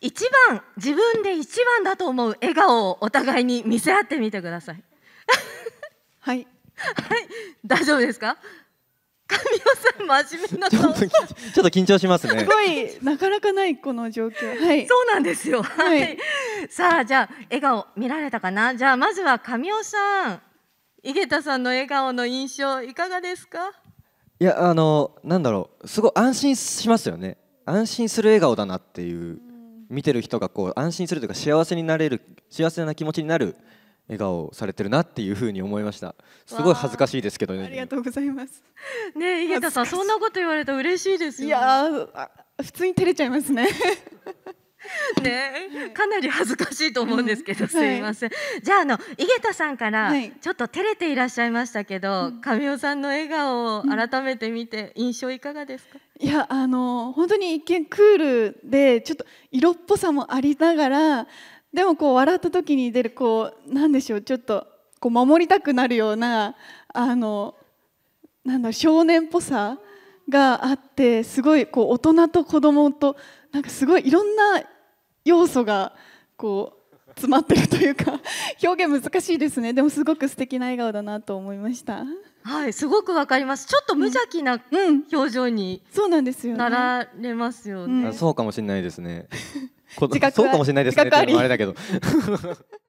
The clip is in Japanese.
一番自分で一番だと思う笑顔をお互いに見せ合ってみてくださいはいはい大丈夫ですか神尾さん真面目な顔ちょっと緊張しますねすごいなかなかないこの状況はいそうなんですよはい、はい、さあじゃあ笑顔見られたかなじゃあまずは神尾さん井桁さんの笑顔の印象いかがですかいやあのなんだろうすごい安心しますよね安心する笑顔だなっていう見てる人がこう安心するというか幸せになれる幸せな気持ちになる笑顔をされてるなっていうふうに思いましたすごい恥ずかしいですけどねありがとうございますね井桁さんそんなこと言われたら嬉しいですよ、ね、いや普通に照れちゃいますねね。かなり恥ずかしいと思うんですけど、すみません。じゃああの井桁さんからちょっと照れていらっしゃいましたけど、神尾さんの笑顔を改めて見て印象いかがですか。いやあの本当に一見クールでちょっと色っぽさもありながら。でもこう笑った時に出るこうなんでしょうちょっとこう守りたくなるようなあのなんだ少年っぽさがあってすごいこう大人と子供となんかすごいいろんな要素がこう詰まってるというか 表現難しいですねでもすごく素敵な笑顔だなと思いましたはいすごくわかりますちょっと無邪気な表情に、うん、そうなんですよ、ね、なられますよね、うん、そうかもしれないですね 自覚そうかもしれないですねあれだけど